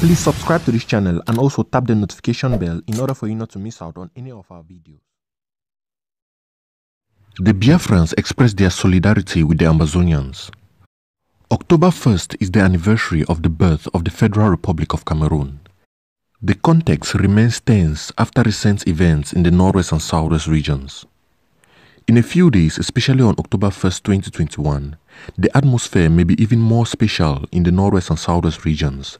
Please subscribe to this channel and also tap the notification bell in order for you not to miss out on any of our videos. The Biafrans expressed their solidarity with the Amazonians. October 1st is the anniversary of the birth of the Federal Republic of Cameroon. The context remains tense after recent events in the northwest and southwest regions. In a few days, especially on October 1st, 2021, the atmosphere may be even more special in the northwest and southwest regions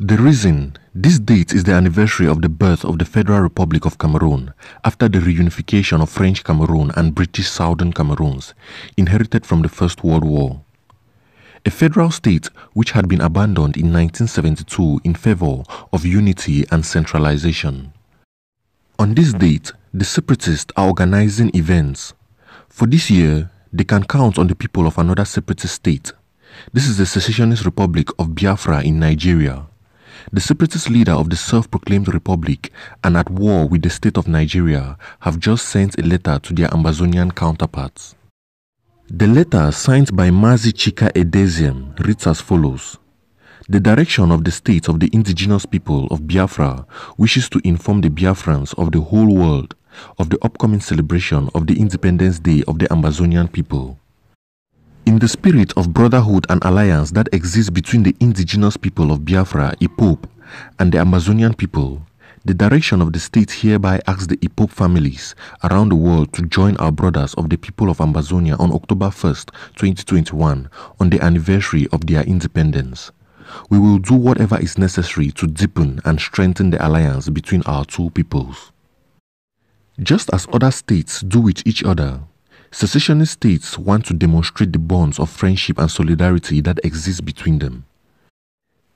the reason this date is the anniversary of the birth of the Federal Republic of Cameroon after the reunification of French Cameroon and British Southern Cameroons, inherited from the First World War. A federal state which had been abandoned in 1972 in favor of unity and centralization. On this date, the separatists are organizing events. For this year, they can count on the people of another separatist state. This is the secessionist republic of Biafra in Nigeria. The separatist leader of the self-proclaimed republic and at war with the state of Nigeria have just sent a letter to their Amazonian counterparts. The letter signed by Mazi Chika Edeziem reads as follows. The direction of the state of the indigenous people of Biafra wishes to inform the Biafrans of the whole world of the upcoming celebration of the Independence Day of the Amazonian people. In the spirit of brotherhood and alliance that exists between the indigenous people of Biafra, Ipope, and the Amazonian people, the direction of the state hereby asks the Ipope families around the world to join our brothers of the people of Amazonia on October 1st, 2021, on the anniversary of their independence. We will do whatever is necessary to deepen and strengthen the alliance between our two peoples. Just as other states do with each other, Secessionist states want to demonstrate the bonds of friendship and solidarity that exist between them.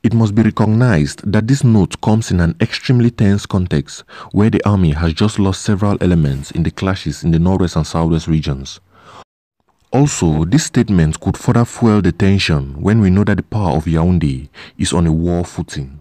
It must be recognized that this note comes in an extremely tense context where the army has just lost several elements in the clashes in the northwest and southwest regions. Also, this statement could further fuel the tension when we know that the power of Yaoundé is on a war footing.